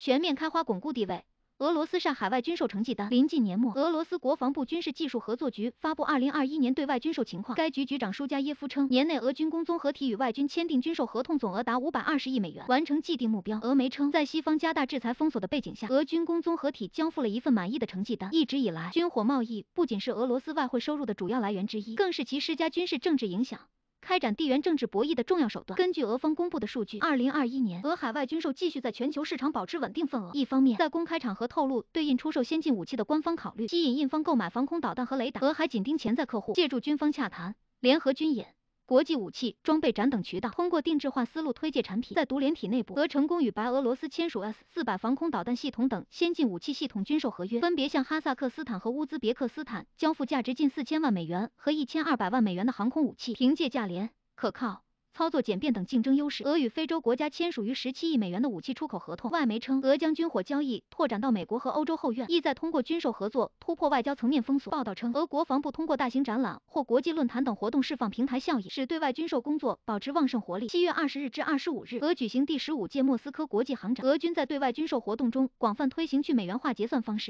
全面开花巩固地位，俄罗斯上海外军售成绩单。临近年末，俄罗斯国防部军事技术合作局发布二零二一年对外军售情况。该局局长舒加耶夫称，年内俄军工综合体与外军签订军售合同总额达五百二十亿美元，完成既定目标。俄媒称，在西方加大制裁封锁的背景下，俄军工综合体交付了一份满意的成绩单。一直以来，军火贸易不仅是俄罗斯外汇收入的主要来源之一，更是其施加军事政治影响。开展地缘政治博弈的重要手段。根据俄方公布的数据，二零二一年，俄海外军售继续在全球市场保持稳定份额。一方面，在公开场合透露对印出售先进武器的官方考虑，吸引印方购买防空导弹和雷达；俄还紧盯潜在客户，借助军方洽谈、联合军演。国际武器装备展等渠道，通过定制化思路推介产品。在独联体内部，俄成功与白俄罗斯签署 S 四百防空导弹系统等先进武器系统军售合约，分别向哈萨克斯坦和乌兹别克斯坦交付价值近四千万美元和一千二百万美元的航空武器。凭借价廉、可靠。操作简便等竞争优势，俄与非洲国家签署逾十七亿美元的武器出口合同。外媒称，俄将军火交易拓展到美国和欧洲后院，意在通过军售合作突破外交层面封锁。报道称，俄国防部通过大型展览或国际论坛等活动释放平台效应，使对外军售工作保持旺盛活力。七月二十日至二十五日，俄举行第十五届莫斯科国际航展。俄军在对外军售活动中广泛推行去美元化结算方式。